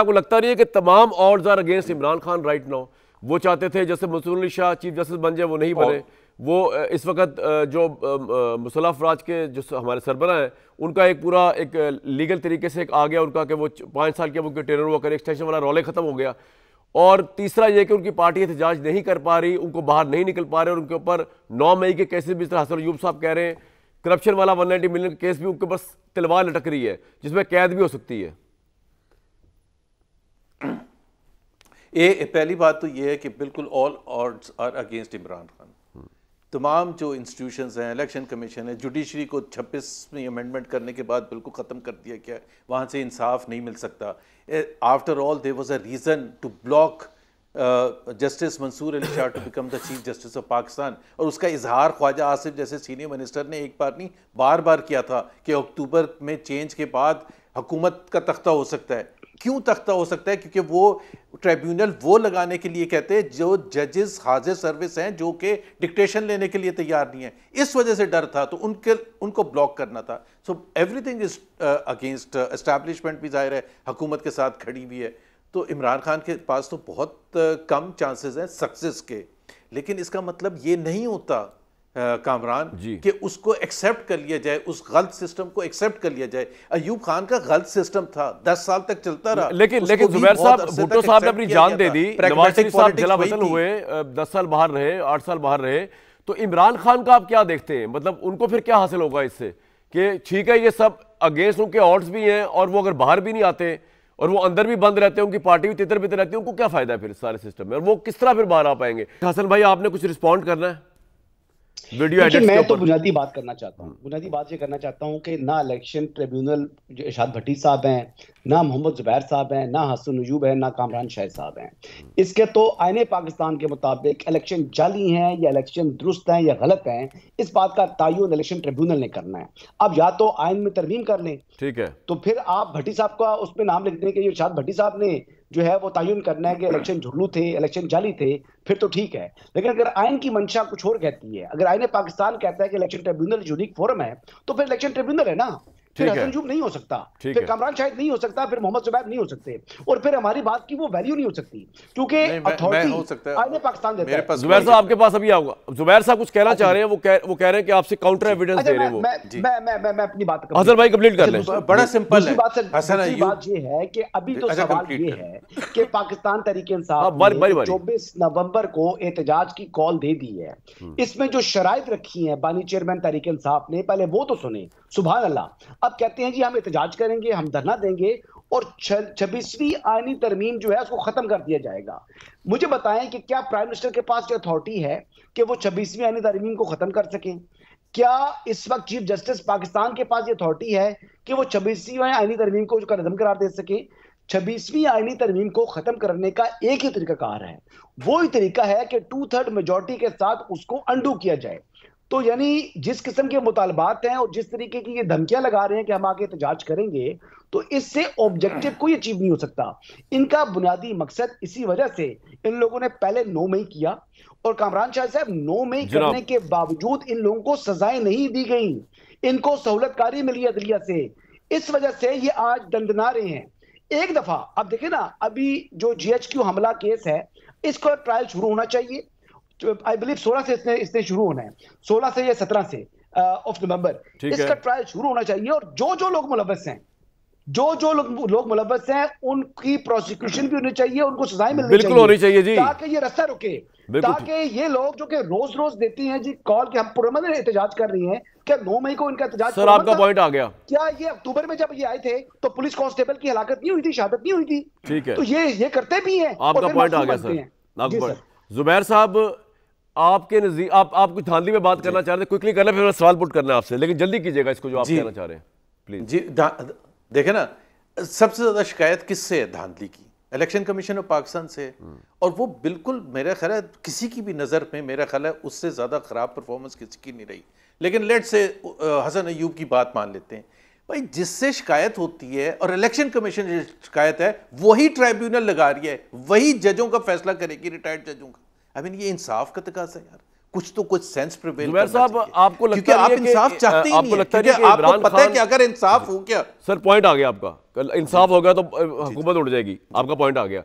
आपको लगता नहीं है कि तमाम odds are against Imran Khan right now वो चाहते थे जैसे मंसूर अली शाह चीफ जस्टिस बन जाए वो नहीं बने वो इस वक्त जो मुसला अफराज के जो हमारे सरबरा हैं उनका एक पूरा एक लीगल तरीके से एक आ गया उनका कि वो पाँच साल के वो टेनर हुआ करें एक्सटेंशन वाला रोले ख़त्म हो गया और तीसरा ये कि उनकी पार्टी एहतजाज नहीं कर पा रही उनको बाहर नहीं निकल पा रहे और उनके ऊपर नौ मई के केसेज भी इस तरह हसन यूब साहब कह रहे हैं करप्शन वाला वन मिलियन केस भी उनके ऊपर तलवार लटक रही है जिसमें कैद भी हो सकती है ए पहली बात तो ये है कि बिल्कुल all odds are against Imran Khan तमाम जो इंस्टीट्यूशन हैं इलेक्शन कमीशन है जुडिशरी को छब्बीसवीं अमेंडमेंट करने के बाद बिल्कुल ख़त्म कर दिया गया वहाँ से इंसाफ नहीं मिल सकता after all there was a reason to block justice Mansoor Ali Shah to become the chief justice of Pakistan और उसका इजहार ख्वाजा आसिफ जैसे सीनियर मिनिस्टर ने एक बार नहीं बार बार किया था कि अक्टूबर में चेंज के बाद हुकूमत का तख्ता हो सकता है क्यों तख्ता हो सकता है क्योंकि वो ट्रिब्यूनल वो लगाने के लिए कहते हैं जो जजेस हाजिर सर्विस हैं जो कि डिक्टेशन लेने के लिए तैयार नहीं है इस वजह से डर था तो उनके उनको ब्लॉक करना था so everything is against establishment भी जाहिर है हकूमत के साथ खड़ी भी है तो इमरान खान के पास तो बहुत uh, कम चांसेस हैं सक्सेस के लेकिन इसका मतलब ये नहीं होता कामरान जी कि उसको एक्सेप्ट कर लिया जाए उस गलत सिस्टम को एक्सेप्ट कर लिया जाए अयूब खान का गलत सिस्टम था दस साल तक चलता रहा लेकिन लेकिन जुबैर साहब भुट्टो साहब ने अपनी जान दे दी साहब जला बदल हुए दस साल बाहर रहे आठ साल बाहर रहे तो इमरान खान का आप क्या देखते हैं मतलब उनको फिर क्या हासिल होगा इससे कि ठीक है ये सब अगेंस्ट उनके ऑर्ड्स भी हैं और वो अगर बाहर भी नहीं आते और वो अंदर भी बंद रहते हैं उनकी पार्टी भी तितर बितर रहती है उनको क्या फायदा है फिर सारे सिस्टम में और वो किस तरह फिर बाहर आ पाएंगे हसन भाई आपने कुछ रिस्पॉन्ड करना है वीडियो एडिट मैं तो बुनियादी बात करना चाहता हूँ बुनियादी बात ये करना चाहता हूँ कि ना इलेक्शन ट्रिब्यूनल जो इशाद भट्टी साहब हैं ना मोहम्मद जुबैर साहब हैं ना हसन नजूब हैं ना कामरान शाह साहब हैं इसके तो आयने पाकिस्तान के मुताबिक इलेक्शन जाली हैं या इलेक्शन दुरुस्त हैं या गलत हैं इस बात का तयन इलेक्शन ट्रिब्यूनल ने करना है अब या तो आयन में तरमीम कर लें ठीक है तो फिर आप भट्टी साहब का उसमें नाम लिख दें कि ये इशाद भट्टी साहब ने जो है वो तयन करना है कि इलेक्शन झुल्लू थे इलेक्शन जाली थे फिर तो ठीक है लेकिन अगर आयन की मंशा कुछ और कहती है अगर आयन पाकिस्तान कहता है कि इलेक्शन ट्रिब्यूनल यूनिक फोरम है तो फिर इलेक्शन ट्रिब्यूनल है ना फिर हसन नहीं हो सकता फिर कमरान शाहिद नहीं हो सकता फिर मोहम्मद जुबैब नहीं हो सकते और फिर हमारी बात की वो वैल्यू नहीं हो सकती क्योंकि पाकिस्तान जुबैर साहब आपके पास अभी आऊंगा जुबैर साहब कुछ कहना चाह रहे हैं वो कह, वो कह रहे हैं कि आपसे काउंटर अच्छा, एविडेंस दे रहे हैं मैं मैं अपनी बात हसन भाई कंप्लीट कर अच्छा, लें बड़ा सिंपल बात ये है कि अभी तो अच्छा, सवाल ये है कि पाकिस्तान तरीके हाँ, चौबीस नवंबर को एहतजाज की कॉल दे दी है हम्म। इसमें जो शराय रखी है बानी चेयरमैन तरीके ने पहले वो तो सुने सुबह अल्लाह अब कहते हैं जी हम एहतजाज करेंगे हम धरना देंगे और छब्बीसवीं आयनी तरमीम जो है उसको खत्म कर दिया जाएगा मुझे बताएं कि क्या प्राइम मिनिस्टर के पास जो अथॉरिटी है कि वो छब्बीसवीं आयनी तरमीम को खत्म कर सकें क्या इस वक्त चीफ जस्टिस पाकिस्तान के पास ये अथॉरिटी है कि वो छब्बीसवीं आईनी तरमीम को खत्म करार दे सके छब्बीसवीं आईनी तरमीम को खत्म करने का एक ही तरीका कार है वो ही तरीका है कि टू थर्ड मेजोरिटी के साथ उसको अंडू किया जाए तो यानी जिस किस्म के मुतालबात हैं और जिस तरीके की ये धमकियां लगा रहे हैं कि हम आगे एहतजाज तो करेंगे तो इससे ऑब्जेक्टिव कोई अचीव नहीं हो सकता इनका बुनियादी मकसद इसी वजह से इन लोगों ने पहले नो मई किया और कामरान शाह साहब नो मई करने के बावजूद इन लोगों को सजाएं नहीं दी गई इनको सहूलतकारी मिली अदलिया से इस वजह से ये आज दंडना रहे हैं एक दफा अब देखे ना अभी जो जीएचक्यू हमला केस है इसको ट्रायल शुरू होना चाहिए आई बिलीव सोलह से इसने इसने शुरू होना है सोलह से या सत्रह से ऑफ uh, नवंबर इसका ट्रायल शुरू होना चाहिए और जो जो लोग मुलवस हैं जो जो लोग लोग मुलवस हैं उनकी प्रोसिक्यूशन भी होनी चाहिए उनको सजाएं मिलनी बिल्कुल होनी चाहिए जी ताकि ये रास्ता रुके ताकि ये लोग जो कि रोज रोज देती हैं जी कॉल के हम पुरमन एहतजाज कर रही हैं क्या नौ मई को इनका एहतजाज सर आपका पॉइंट आ गया क्या ये अक्टूबर में जब ये आए थे तो पुलिस कांस्टेबल की हलाकत नहीं हुई थी शहादत नहीं हुई थी ठीक है तो ये ये करते भी है आपका पॉइंट आ गया सर जुबैर साहब आपके नजदीक आप आप कुछ धांधली में बात करना चाह रहे थे क्विकली करना फिर सवाल पुट करना आपसे लेकिन जल्दी कीजिएगा इसको जो आप कहना चाह रहे हैं प्लीज जी देखे ना सबसे ज्यादा शिकायत किससे है धांधली की इलेक्शन कमीशन ऑफ पाकिस्तान से हम्म। और वो बिल्कुल मेरा ख्याल है किसी की भी नज़र में मेरा ख्याल है उससे ज़्यादा ख़राब परफॉर्मेंस किसी की नहीं रही लेकिन लेट से हसन अयूब की बात मान लेते हैं भाई जिससे शिकायत होती है और इलेक्शन कमीशन शिकायत है वही ट्राइब्यूनल लगा रही है वही जजों का फैसला करेगी रिटायर्ड जजों का आई मीन ये इंसाफ का तकाजा यार कुछ तो कुछ सेंस प्रिवेल साहब आपको लगता आप इंसाफ चाहते ही आपको लगता है आपको पता है कि अगर इंसाफ हो क्या सर पॉइंट आ गया आपका इंसाफ हो गया तो हुकूमत उड़ जाएगी आपका पॉइंट आ गया